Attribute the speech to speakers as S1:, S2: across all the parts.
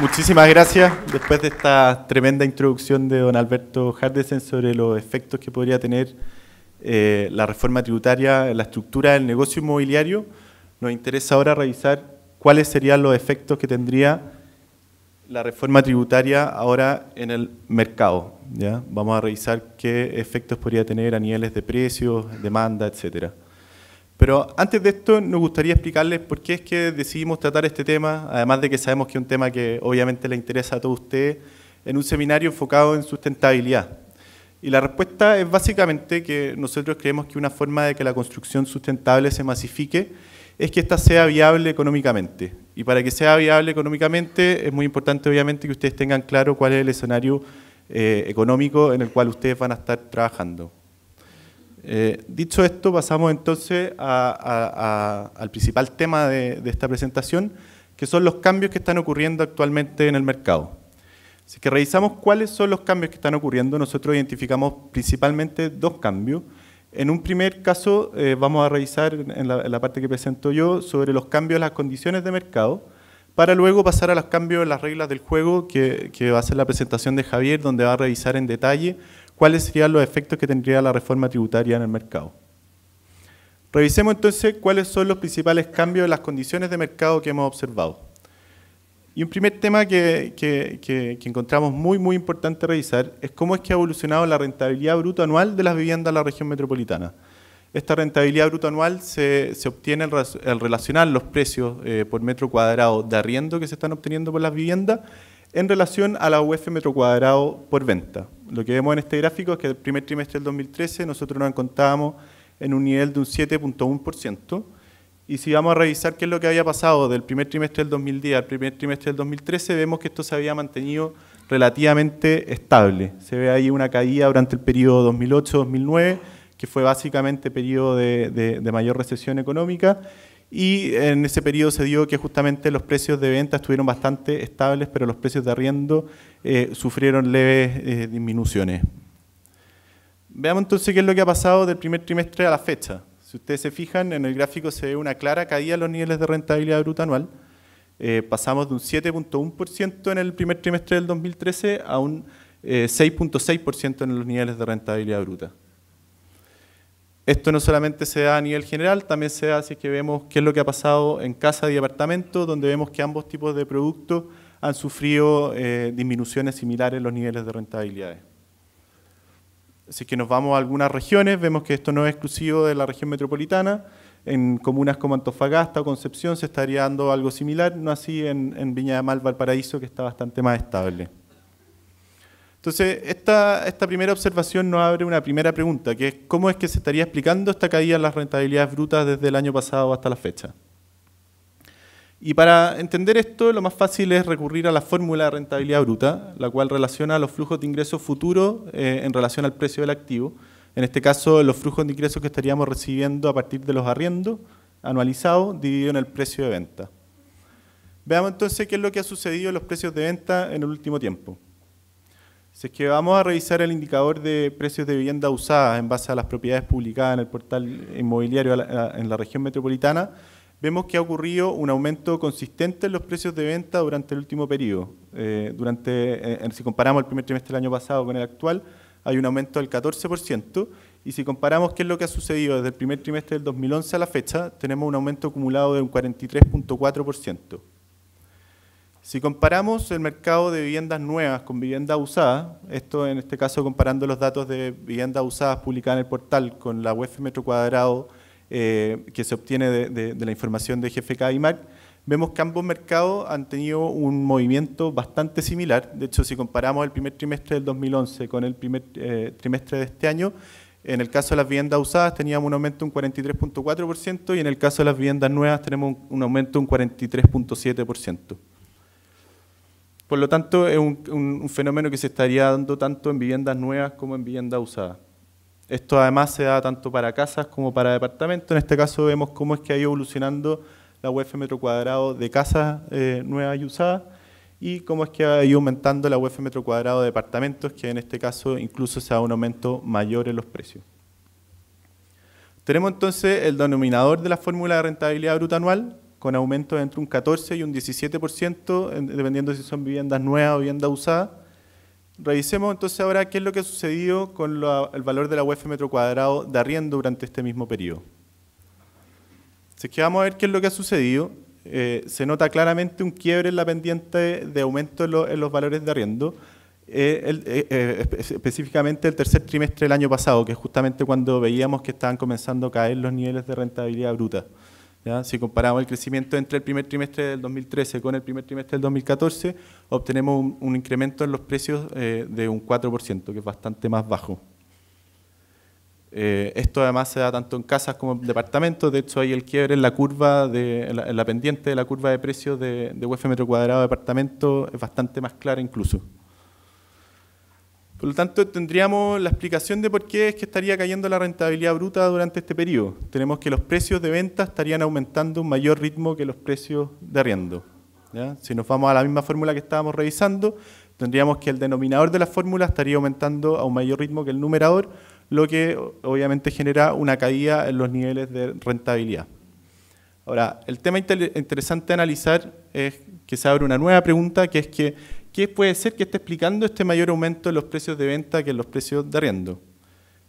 S1: Muchísimas gracias. Después de esta tremenda introducción de don Alberto Hardesen sobre los efectos que podría tener eh, la reforma tributaria en la estructura del negocio inmobiliario, nos interesa ahora revisar cuáles serían los efectos que tendría la reforma tributaria ahora en el mercado. Vamos a revisar qué efectos podría tener a niveles de precios, demanda, etcétera. Pero antes de esto nos gustaría explicarles por qué es que decidimos tratar este tema, además de que sabemos que es un tema que obviamente le interesa a todos ustedes, en un seminario enfocado en sustentabilidad. Y la respuesta es básicamente que nosotros creemos que una forma de que la construcción sustentable se masifique es que ésta sea viable económicamente. Y para que sea viable económicamente es muy importante obviamente que ustedes tengan claro cuál es el escenario eh, económico en el cual ustedes van a estar trabajando. Eh, dicho esto, pasamos entonces al principal tema de, esta presentación, que son los cambios que están ocurriendo actualmente en el mercado. Así que revisamos cuáles son los cambios que están ocurriendo. Nosotros identificamos principalmente dos cambios. En un primer caso, eh, vamos a revisar en la, parte que presento yo sobre los cambios en las condiciones de mercado, para luego pasar a los cambios en las reglas del juego, que, que va a ser la presentación de Javier, donde va a revisar en detalle cuáles serían los efectos que tendría la reforma tributaria en el mercado. Revisemos entonces cuáles son los principales cambios en las condiciones de mercado que hemos observado. Y un primer tema que, encontramos muy, muy importante revisar es cómo es que ha evolucionado la rentabilidad bruta anual de las viviendas en la región metropolitana. Esta rentabilidad bruta anual se, obtiene al, relacionar los precios eh, por metro cuadrado de arriendo que se están obteniendo por las viviendas en relación a la UF metro cuadrado por venta. Lo que vemos en este gráfico es que el primer trimestre del 2013 nosotros nos encontrábamos en un nivel de un 7.1%, y si vamos a revisar qué es lo que había pasado del primer trimestre del 2010 al primer trimestre del 2013, vemos que esto se había mantenido relativamente estable. Se ve ahí una caída durante el periodo 2008-2009, que fue básicamente periodo de, de mayor recesión económica, y en ese periodo se dio que justamente los precios de venta estuvieron bastante estables, pero los precios de arriendo eh, sufrieron leves eh, disminuciones. Veamos entonces qué es lo que ha pasado del primer trimestre a la fecha. Si ustedes se fijan, en el gráfico se ve una clara caída en los niveles de rentabilidad bruta anual. Eh, pasamos de un 7.1% en el primer trimestre del 2013 a un 6.6% en los niveles de rentabilidad bruta. Esto no solamente se da a nivel general, también se da si que vemos qué es lo que ha pasado en casa y apartamento, donde vemos que ambos tipos de productos han sufrido eh, disminuciones similares en los niveles de rentabilidad. Así que nos vamos a algunas regiones, vemos que esto no es exclusivo de la región metropolitana. En comunas como Antofagasta o Concepción se estaría dando algo similar, no así en, Viña de Mal Valparaíso, que está bastante más estable. Entonces, esta, primera observación nos abre una primera pregunta, que es cómo es que se estaría explicando esta caída en las rentabilidades brutas desde el año pasado hasta la fecha. Y para entender esto, lo más fácil es recurrir a la fórmula de rentabilidad bruta, la cual relaciona los flujos de ingresos futuros eh, en relación al precio del activo. En este caso, los flujos de ingresos que estaríamos recibiendo a partir de los arriendos anualizados dividido en el precio de venta. Veamos entonces qué es lo que ha sucedido en los precios de venta en el último tiempo. Si es que vamos a revisar el indicador de precios de vivienda usada en base a las propiedades publicadas en el portal inmobiliario en la región metropolitana, vemos que ha ocurrido un aumento consistente en los precios de venta durante el último periodo. Eh, durante, eh, si comparamos el primer trimestre del año pasado con el actual, hay un aumento del 14%, y si comparamos qué es lo que ha sucedido desde el primer trimestre del 2011 a la fecha, tenemos un aumento acumulado de un 43.4%. Si comparamos el mercado de viviendas nuevas con viviendas usadas, esto en este caso comparando los datos de viviendas usadas publicadas en el portal con la UEF metro cuadrado eh, que se obtiene de, la información de GFK y MAC, vemos que ambos mercados han tenido un movimiento bastante similar. De hecho, si comparamos el primer trimestre del 2011 con el primer eh, trimestre de este año, en el caso de las viviendas usadas teníamos un aumento de un 43.4% y en el caso de las viviendas nuevas tenemos un, aumento de un 43.7%. Por lo tanto, es un, fenómeno que se estaría dando tanto en viviendas nuevas como en viviendas usadas. Esto además se da tanto para casas como para departamentos. En este caso vemos cómo es que ha ido evolucionando la UEF metro cuadrado de casas eh, nuevas y usadas y cómo es que ha ido aumentando la UEF metro cuadrado de departamentos, que en este caso incluso se da un aumento mayor en los precios. Tenemos entonces el denominador de la fórmula de rentabilidad bruta anual, con aumentos entre un 14 y un 17%, dependiendo si son viviendas nuevas o viviendas usadas. Revisemos entonces ahora qué es lo que ha sucedido con el valor de la UEF metro cuadrado de arriendo durante este mismo periodo. Si que vamos a ver qué es lo que ha sucedido. Eh, se nota claramente un quiebre en la pendiente de aumento en, los valores de arriendo, eh, eh, específicamente el tercer trimestre del año pasado, que es justamente cuando veíamos que estaban comenzando a caer los niveles de rentabilidad bruta. Si comparamos el crecimiento entre el primer trimestre del 2013 con el primer trimestre del 2014, obtenemos un, incremento en los precios eh, de un 4%, que es bastante más bajo. Eh, esto además se da tanto en casas como en departamentos, de hecho ahí el quiebre en la curva, de, la, pendiente de la curva de precios de, de UF metro cuadrado de departamento es bastante más clara incluso. Por lo tanto, tendríamos la explicación de por qué es que estaría cayendo la rentabilidad bruta durante este periodo. Tenemos que los precios de venta estarían aumentando a un mayor ritmo que los precios de arriendo. Si nos vamos a la misma fórmula que estábamos revisando, tendríamos que el denominador de la fórmula estaría aumentando a un mayor ritmo que el numerador, lo que obviamente genera una caída en los niveles de rentabilidad. Ahora, el tema interesante de analizar es que se abre una nueva pregunta, que es que ¿qué puede ser que esté explicando este mayor aumento en los precios de venta que en los precios de arriendo.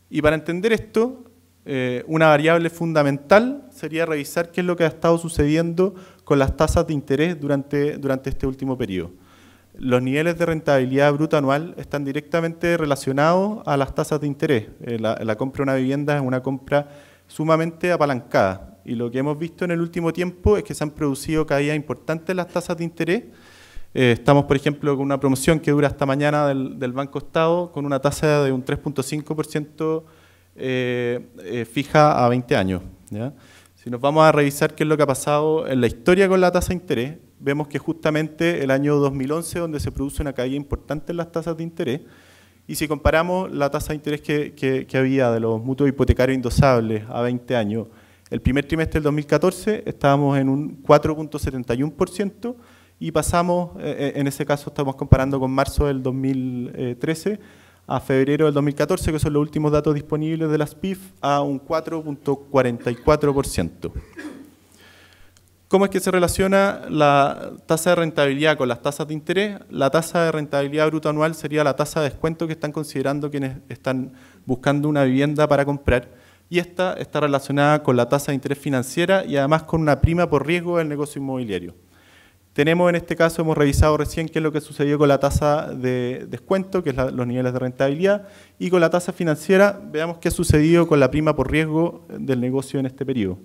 S1: Y para entender esto, eh, una variable fundamental sería revisar qué es lo que ha estado sucediendo con las tasas de interés durante, durante este último periodo los niveles de rentabilidad bruta anual están directamente relacionados a las tasas de interés. Eh, la, la, compra de una vivienda es una compra sumamente apalancada y lo que hemos visto en el último tiempo es que se han producido caídas importantes en las tasas de interés eh, estamos, por ejemplo, con una promoción que dura hasta mañana del, Banco Estado con una tasa de un 3.5% eh, eh, fija a 20 años. Si nos vamos a revisar qué es lo que ha pasado en la historia con la tasa de interés, vemos que justamente el año 2011, donde se produce una caída importante en las tasas de interés, y si comparamos la tasa de interés que, que había de los mutuos hipotecarios indosables a 20 años, el primer trimestre del 2014 estábamos en un 4.71%, y pasamos, eh, eh, en ese caso estamos comparando con marzo del 2013 a febrero del 2014, que son los últimos datos disponibles de las PIF, a un 4.44%. ¿Cómo es que se relaciona la tasa de rentabilidad con las tasas de interés? La tasa de rentabilidad bruta anual sería la tasa de descuento que están considerando quienes están buscando una vivienda para comprar. Y esta está relacionada con la tasa de interés financiera y además con una prima por riesgo del negocio inmobiliario. Tenemos en este caso, hemos revisado recién qué es lo que sucedió con la tasa de descuento, que es los niveles de rentabilidad, y con la tasa financiera, veamos qué ha sucedido con la prima por riesgo del negocio en este periodo.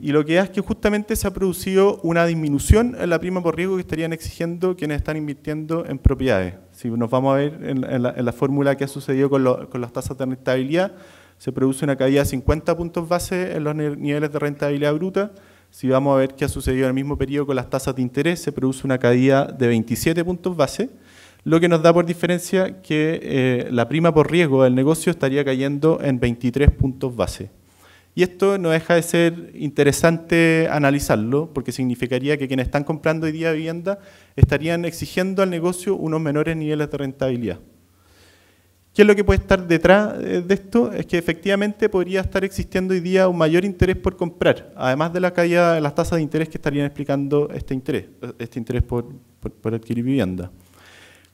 S1: Y lo que es que justamente se ha producido una disminución en la prima por riesgo que estarían exigiendo quienes están invirtiendo en propiedades. Si nos vamos a ver en, la, fórmula que ha sucedido con, con las tasas de rentabilidad, se produce una caída de 50 puntos base en los niveles de rentabilidad bruta, si vamos a ver qué ha sucedido en el mismo periodo con las tasas de interés, se produce una caída de 27 puntos base, lo que nos da por diferencia que eh, la prima por riesgo del negocio estaría cayendo en 23 puntos base. Y esto no deja de ser interesante analizarlo, porque significaría que quienes están comprando hoy día vivienda estarían exigiendo al negocio unos menores niveles de rentabilidad. ¿Qué es lo que puede estar detrás eh, de esto? Es que efectivamente podría estar existiendo hoy día un mayor interés por comprar, además de la caída de las tasas de interés que estarían explicando este interés, este interés por, adquirir vivienda.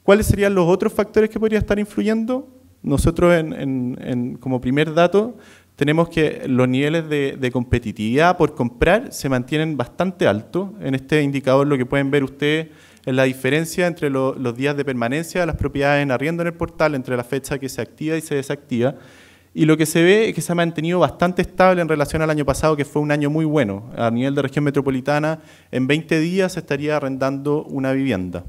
S1: ¿Cuáles serían los otros factores que podría estar influyendo? Nosotros, como primer dato, tenemos que los niveles de, competitividad por comprar se mantienen bastante altos. En este indicador lo que pueden ver ustedes es la diferencia entre los días de permanencia de las propiedades en arriendo en el portal, entre la fecha que se activa y se desactiva. Y lo que se ve es que se ha mantenido bastante estable en relación al año pasado, que fue un año muy bueno. A nivel de región metropolitana, en 20 días estaría arrendando una vivienda.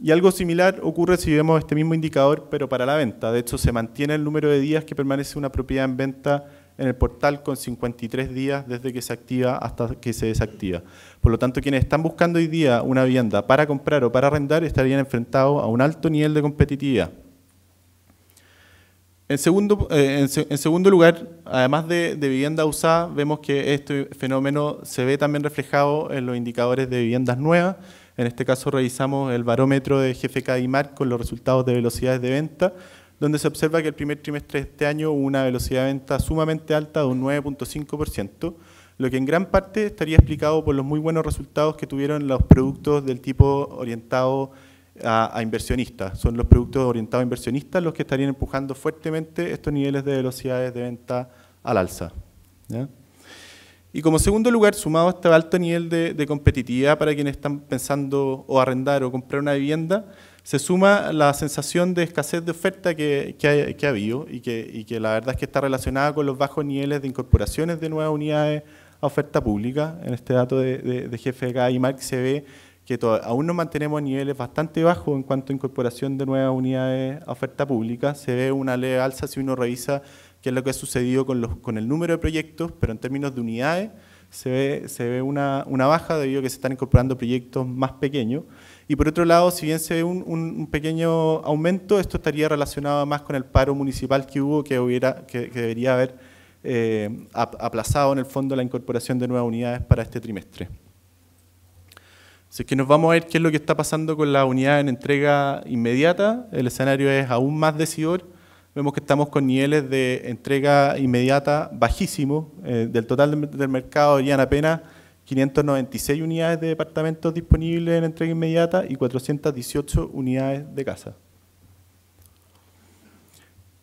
S1: Y algo similar ocurre si vemos este mismo indicador, pero para la venta. De hecho, se mantiene el número de días que permanece una propiedad en venta en el portal con 53 días desde que se activa hasta que se desactiva. Por lo tanto, quienes están buscando hoy día una vivienda para comprar o para arrendar estarían enfrentados a un alto nivel de competitividad. En segundo, eh, en, segundo lugar, además de, vivienda usada, vemos que este fenómeno se ve también reflejado en los indicadores de viviendas nuevas. En este caso revisamos el barómetro de GFK MARC con los resultados de velocidades de venta donde se observa que el primer trimestre de este año hubo una velocidad de venta sumamente alta de un 9.5%, lo que en gran parte estaría explicado por los muy buenos resultados que tuvieron los productos del tipo orientado a, inversionistas. Son los productos orientados a inversionistas los que estarían empujando fuertemente estos niveles de velocidades de venta al alza. Y como segundo lugar, sumado a este alto nivel de, competitividad para quienes están pensando o arrendar o comprar una vivienda, se suma la sensación de escasez de oferta que, ha, habido y que, la verdad es que está relacionada con los bajos niveles de incorporaciones de nuevas unidades a oferta pública. En este dato de, de, de GFK y Mark se ve que aún nos mantenemos niveles bastante bajos en cuanto a incorporación de nuevas unidades a oferta pública. Se ve una leve alza si uno revisa que es lo que ha sucedido con, los, con el número de proyectos, pero en términos de unidades se ve, se ve una, baja debido a que se están incorporando proyectos más pequeños. Y por otro lado, si bien se ve un, pequeño aumento, esto estaría relacionado más con el paro municipal que hubo, que, hubiera, que, debería haber eh, aplazado en el fondo la incorporación de nuevas unidades para este trimestre. Así que nos vamos a ver qué es lo que está pasando con la unidad en entrega inmediata. El escenario es aún más decidor vemos que estamos con niveles de entrega inmediata bajísimos. Eh, del total del, mercado habrían apenas 596 unidades de departamentos disponibles en entrega inmediata y 418 unidades de casa.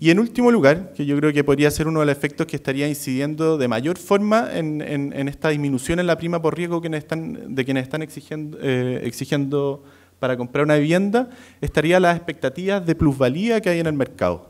S1: Y en último lugar, que yo creo que podría ser uno de los efectos que estaría incidiendo de mayor forma en, esta disminución en la prima por riesgo que de quienes están exigiendo, eh, exigiendo para comprar una vivienda, estaría las expectativas de plusvalía que hay en el mercado.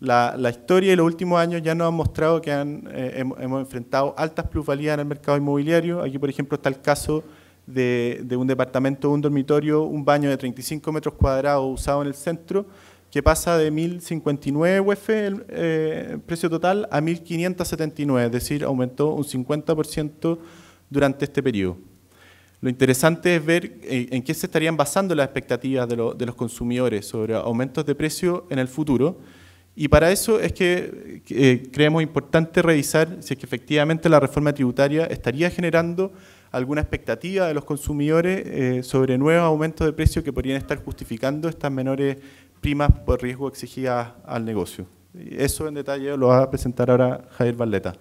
S1: La, historia y los últimos años ya nos han mostrado que han, eh, hemos, enfrentado altas plusvalías en el mercado inmobiliario. Aquí, por ejemplo, está el caso de, un departamento, un dormitorio, un baño de 35 metros cuadrados usado en el centro, que pasa de 1.059 UF el eh, precio total a 1.579, es decir, aumentó un 50% durante este periodo. Lo interesante es ver eh, en qué se estarían basando las expectativas de, los consumidores sobre aumentos de precio en el futuro. Y para eso es que eh, creemos importante revisar si es que efectivamente la reforma tributaria estaría generando alguna expectativa de los consumidores eh, sobre nuevos aumentos de precio que podrían estar justificando estas menores primas por riesgo exigidas al negocio. Eso en detalle lo va a presentar ahora Javier Valleta.